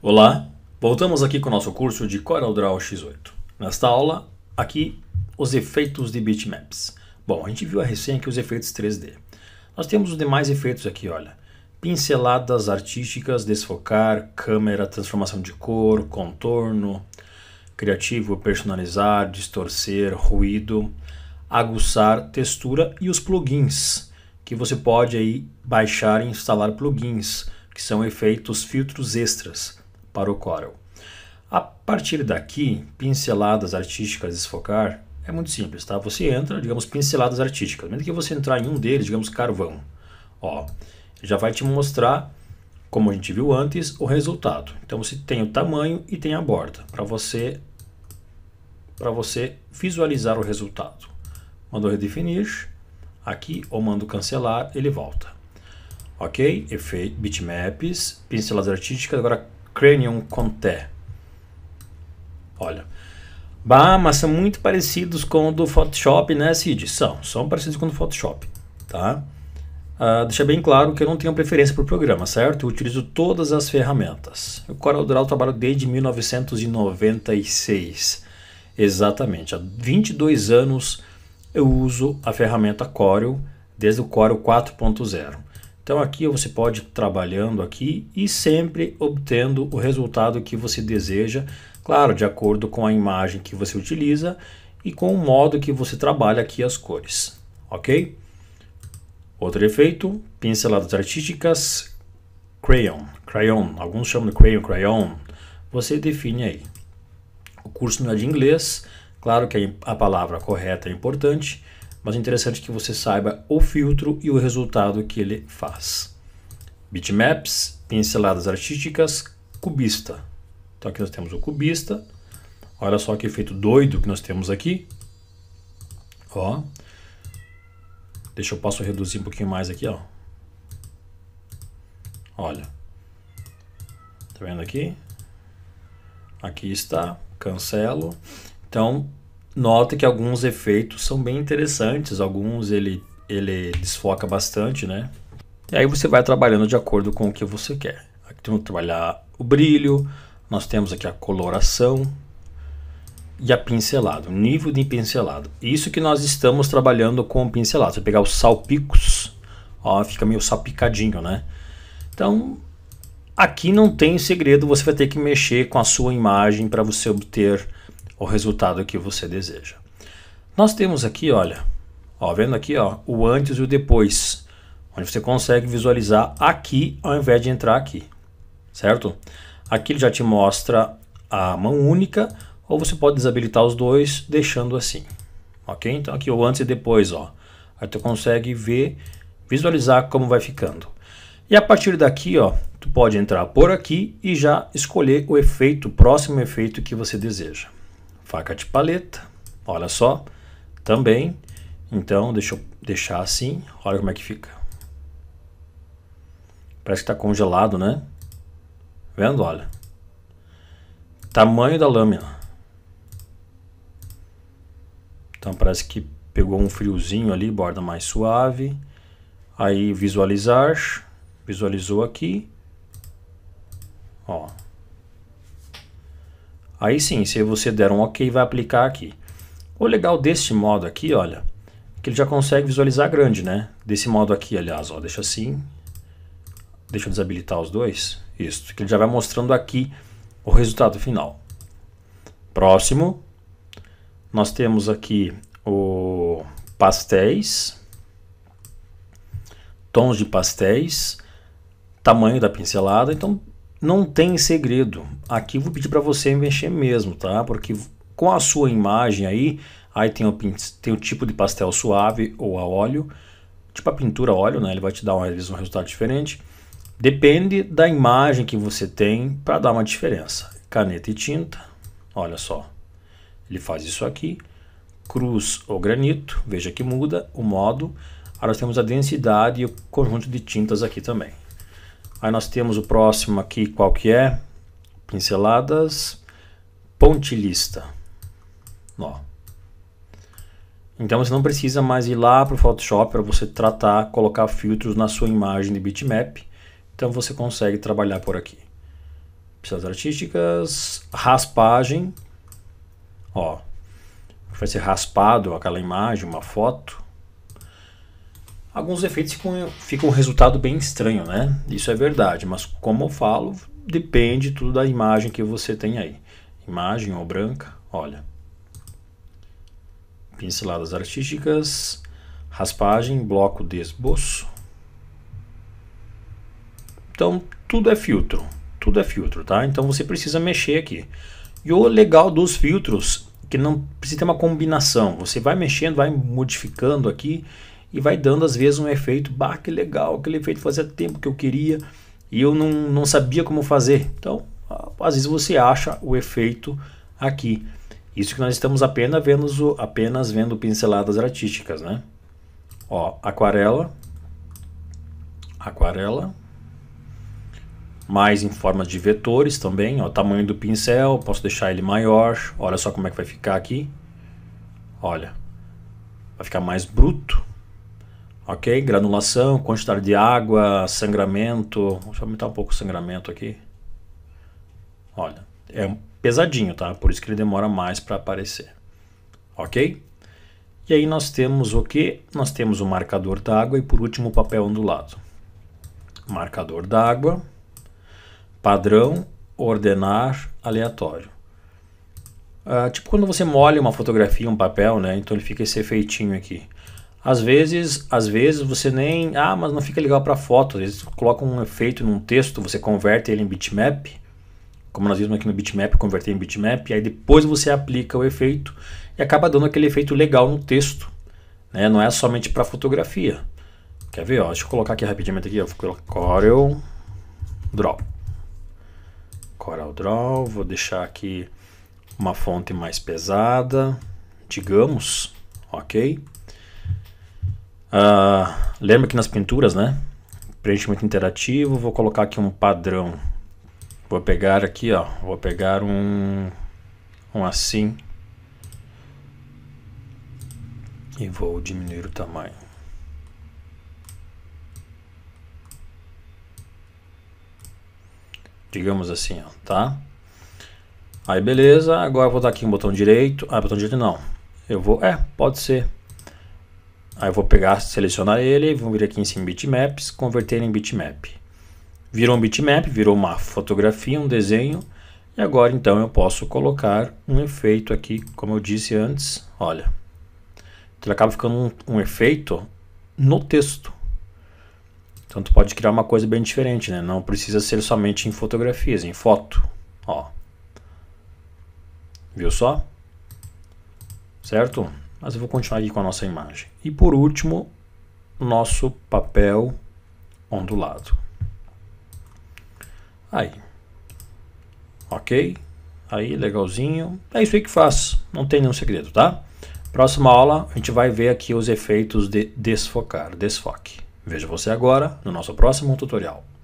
Olá, voltamos aqui com o nosso curso de CorelDRAW X8. Nesta aula, aqui os efeitos de bitmaps. Bom, a gente viu a recém aqui os efeitos 3D. Nós temos os demais efeitos aqui, olha. Pinceladas artísticas, desfocar, câmera, transformação de cor, contorno, criativo, personalizar, distorcer, ruído, aguçar, textura e os plugins, que você pode aí baixar e instalar plugins, que são efeitos filtros extras para o Corel. A partir daqui, pinceladas artísticas desfocar é muito simples, tá? Você entra, digamos, pinceladas artísticas. Mesmo que você entrar em um deles, digamos, carvão. Ó, já vai te mostrar, como a gente viu antes, o resultado. Então você tem o tamanho e tem a borda para você para você visualizar o resultado. Mandou redefinir, aqui ou mando cancelar, ele volta. Ok? Efeito, bitmaps, pinceladas artísticas, agora Cranium Conté. Olha. mas são muito parecidos com o do Photoshop, né, Cid? São, são parecidos com o do Photoshop, tá? Uh, deixa bem claro que eu não tenho preferência por programa, certo? Eu utilizo todas as ferramentas. O CorelDRAW trabalho desde 1996. Exatamente, há 22 anos eu uso a ferramenta Corel, desde o Corel 4.0. Então aqui você pode ir trabalhando aqui e sempre obtendo o resultado que você deseja, claro, de acordo com a imagem que você utiliza e com o modo que você trabalha aqui as cores, ok? Outro efeito, pinceladas artísticas, crayon, crayon, alguns chamam de crayon, crayon, você define aí. O curso não é de inglês, claro que a palavra correta é importante, mas é interessante que você saiba o filtro e o resultado que ele faz. Bitmaps, pinceladas artísticas, cubista. Então aqui nós temos o cubista. Olha só que efeito doido que nós temos aqui. Ó. Deixa eu posso reduzir um pouquinho mais aqui, ó. Olha. Tá vendo aqui? Aqui está, cancelo. Então, nota que alguns efeitos são bem interessantes, alguns ele, ele desfoca bastante, né? E aí você vai trabalhando de acordo com o que você quer. Aqui temos que trabalhar o brilho, nós temos aqui a coloração e a pincelada, o nível de pincelado. Isso que nós estamos trabalhando com o pincelado. Você pegar os salpicos, ó, fica meio salpicadinho, né? Então, aqui não tem segredo, você vai ter que mexer com a sua imagem para você obter o resultado que você deseja. Nós temos aqui, olha, ó, vendo aqui ó, o antes e o depois, onde você consegue visualizar aqui ao invés de entrar aqui, certo? Aqui ele já te mostra a mão única, ou você pode desabilitar os dois deixando assim, ok? Então aqui o antes e depois, ó, aí tu consegue ver, visualizar como vai ficando. E a partir daqui, ó, tu pode entrar por aqui e já escolher o efeito, o próximo efeito que você deseja faca de paleta, olha só, também. Então, deixa eu deixar assim, olha como é que fica. Parece que está congelado, né? Vendo? Olha. Tamanho da lâmina. Então parece que pegou um friozinho ali, borda mais suave. Aí visualizar, visualizou aqui. Ó, Aí sim, se você der um OK, vai aplicar aqui. O legal deste modo aqui, olha, é que ele já consegue visualizar grande, né? Desse modo aqui, aliás, ó, deixa assim. Deixa eu desabilitar os dois. Isso, que ele já vai mostrando aqui o resultado final. Próximo, nós temos aqui o pastéis, tons de pastéis, tamanho da pincelada. Então, não tem segredo. Aqui vou pedir para você mexer mesmo, tá? Porque com a sua imagem aí, aí tem o, tem o tipo de pastel suave ou a óleo, tipo a pintura a óleo, né? Ele vai te dar uma, um resultado diferente. Depende da imagem que você tem para dar uma diferença. Caneta e tinta, olha só. Ele faz isso aqui. Cruz ou granito, veja que muda o modo. Agora nós temos a densidade e o conjunto de tintas aqui também. Aí nós temos o próximo aqui, qual que é? Pinceladas pontilhista. Ó. Então você não precisa mais ir lá para o Photoshop para você tratar, colocar filtros na sua imagem de bitmap. Então você consegue trabalhar por aqui. Pessoas artísticas, raspagem. Ó, vai ser raspado aquela imagem, uma foto. Alguns efeitos ficam, ficam um resultado bem estranho, né? Isso é verdade, mas como eu falo, depende tudo da imagem que você tem aí. Imagem ou branca, olha. Pinceladas artísticas, raspagem, bloco de esboço. Então, tudo é filtro, tudo é filtro, tá? Então você precisa mexer aqui. E o legal dos filtros, que não precisa ter uma combinação, você vai mexendo, vai modificando aqui e vai dando às vezes um efeito, bah, que legal, aquele efeito fazia tempo que eu queria e eu não, não sabia como fazer. Então, às vezes você acha o efeito aqui. Isso que nós estamos apenas vendo, apenas vendo pinceladas artísticas, né? Ó, aquarela, aquarela, mais em forma de vetores também, ó, tamanho do pincel, posso deixar ele maior, olha só como é que vai ficar aqui, olha, vai ficar mais bruto, Ok? Granulação, quantidade de água, sangramento. Deixa eu aumentar um pouco o sangramento aqui. Olha, é pesadinho, tá? Por isso que ele demora mais para aparecer. Ok? E aí nós temos o que? Nós temos o marcador da água e por último o papel ondulado. Marcador da água, padrão, ordenar, aleatório. Ah, tipo quando você molha uma fotografia, um papel, né? Então ele fica esse efeitinho aqui. Às vezes, às vezes você nem, ah, mas não fica legal para foto. Eles colocam um efeito num texto, você converte ele em bitmap, como nós vimos aqui no bitmap, converter em bitmap, e aí depois você aplica o efeito e acaba dando aquele efeito legal no texto, né? Não é somente para fotografia. Quer ver, ó? Deixa eu colocar aqui rapidamente aqui, ó, Corel Draw. Corel Draw, vou deixar aqui uma fonte mais pesada, digamos, OK? Uh, lembra que nas pinturas, né? Preenchimento interativo, vou colocar aqui um padrão. Vou pegar aqui, ó, vou pegar um, um assim. E vou diminuir o tamanho. Digamos assim, ó, tá? Aí beleza, agora vou dar aqui um botão direito. Ah, botão direito não. Eu vou, é, pode ser Aí eu vou pegar, selecionar ele, vou vir aqui em cima bitmaps, converter em bitmap. Virou um bitmap, virou uma fotografia, um desenho. E agora então eu posso colocar um efeito aqui, como eu disse antes, olha. Ele acaba ficando um, um efeito no texto. Então tu pode criar uma coisa bem diferente, né? Não precisa ser somente em fotografias, em foto. Ó. Viu só? Certo? Mas eu vou continuar aqui com a nossa imagem. E por último, nosso papel ondulado. Aí. Ok? Aí, legalzinho. É isso aí que faz. Não tem nenhum segredo, tá? Próxima aula, a gente vai ver aqui os efeitos de desfocar, desfoque. Veja você agora no nosso próximo tutorial.